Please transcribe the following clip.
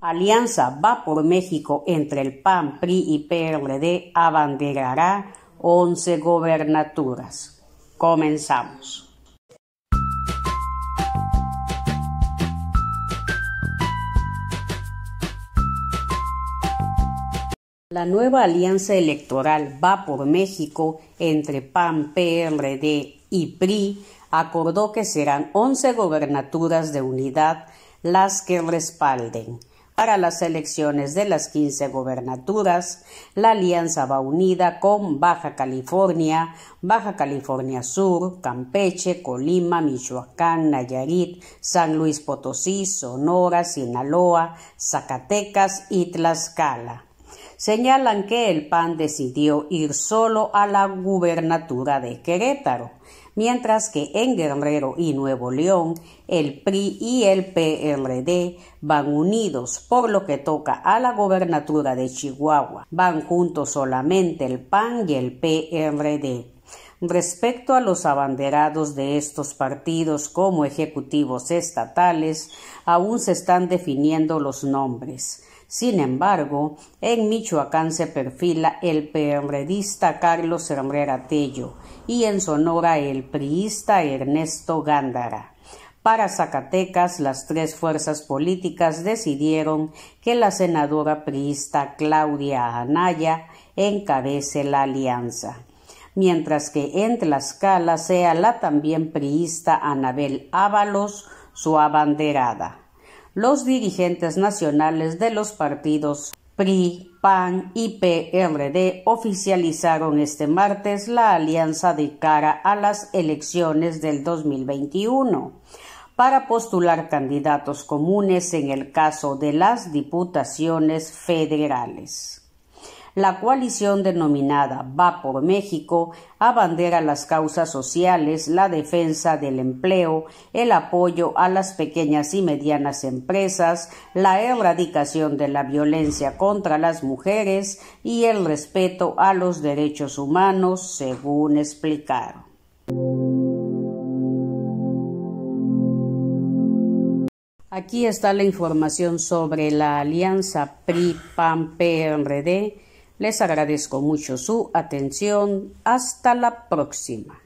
Alianza Va por México entre el PAN, PRI y PRD abanderará 11 gobernaturas. Comenzamos. La nueva alianza electoral Va por México entre PAN, PRD y PRI acordó que serán 11 gobernaturas de unidad las que respalden para las elecciones de las 15 gobernaturas, la alianza va unida con Baja California, Baja California Sur, Campeche, Colima, Michoacán, Nayarit, San Luis Potosí, Sonora, Sinaloa, Zacatecas y Tlaxcala señalan que el PAN decidió ir solo a la gubernatura de Querétaro mientras que en Guerrero y Nuevo León el PRI y el PRD van unidos por lo que toca a la gobernatura de Chihuahua. Van juntos solamente el PAN y el PRD. Respecto a los abanderados de estos partidos como ejecutivos estatales, aún se están definiendo los nombres. Sin embargo, en Michoacán se perfila el perredista Carlos Herrera Tello y en Sonora el priista Ernesto Gándara. Para Zacatecas, las tres fuerzas políticas decidieron que la senadora priista Claudia Anaya encabece la alianza, mientras que en Tlaxcala sea la también priista Anabel Ábalos su abanderada los dirigentes nacionales de los partidos PRI, PAN y PRD oficializaron este martes la alianza de cara a las elecciones del 2021 para postular candidatos comunes en el caso de las diputaciones federales la coalición denominada Va por México abandera las causas sociales, la defensa del empleo, el apoyo a las pequeñas y medianas empresas, la erradicación de la violencia contra las mujeres y el respeto a los derechos humanos, según explicaron. Aquí está la información sobre la alianza PRI-PAN-PRD les agradezco mucho su atención. Hasta la próxima.